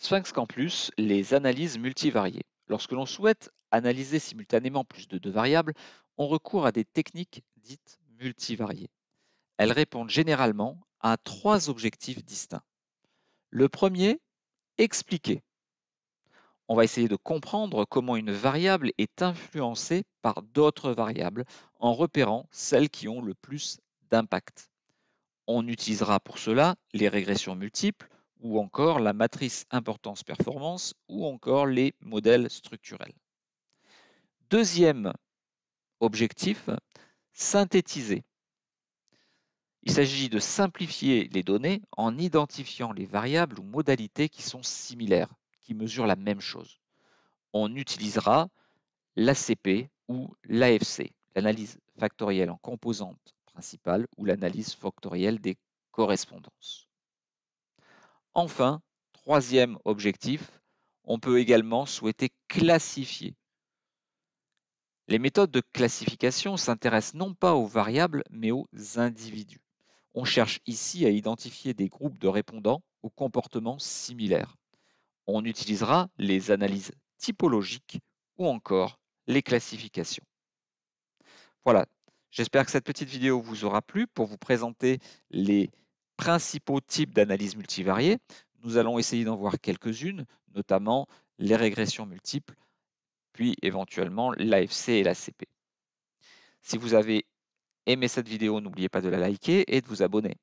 Sphinx Campus, les analyses multivariées. Lorsque l'on souhaite analyser simultanément plus de deux variables, on recourt à des techniques dites multivariées. Elles répondent généralement à trois objectifs distincts. Le premier, expliquer. On va essayer de comprendre comment une variable est influencée par d'autres variables en repérant celles qui ont le plus d'impact. On utilisera pour cela les régressions multiples, ou encore la matrice importance-performance, ou encore les modèles structurels. Deuxième objectif, synthétiser. Il s'agit de simplifier les données en identifiant les variables ou modalités qui sont similaires, qui mesurent la même chose. On utilisera l'ACP ou l'AFC, l'analyse factorielle en composante principale, ou l'analyse factorielle des correspondances. Enfin, troisième objectif, on peut également souhaiter classifier. Les méthodes de classification s'intéressent non pas aux variables, mais aux individus. On cherche ici à identifier des groupes de répondants aux comportements similaires. On utilisera les analyses typologiques ou encore les classifications. Voilà, j'espère que cette petite vidéo vous aura plu pour vous présenter les principaux types d'analyse multivariée. Nous allons essayer d'en voir quelques-unes, notamment les régressions multiples, puis éventuellement l'AFC et l'ACP. Si vous avez aimé cette vidéo, n'oubliez pas de la liker et de vous abonner.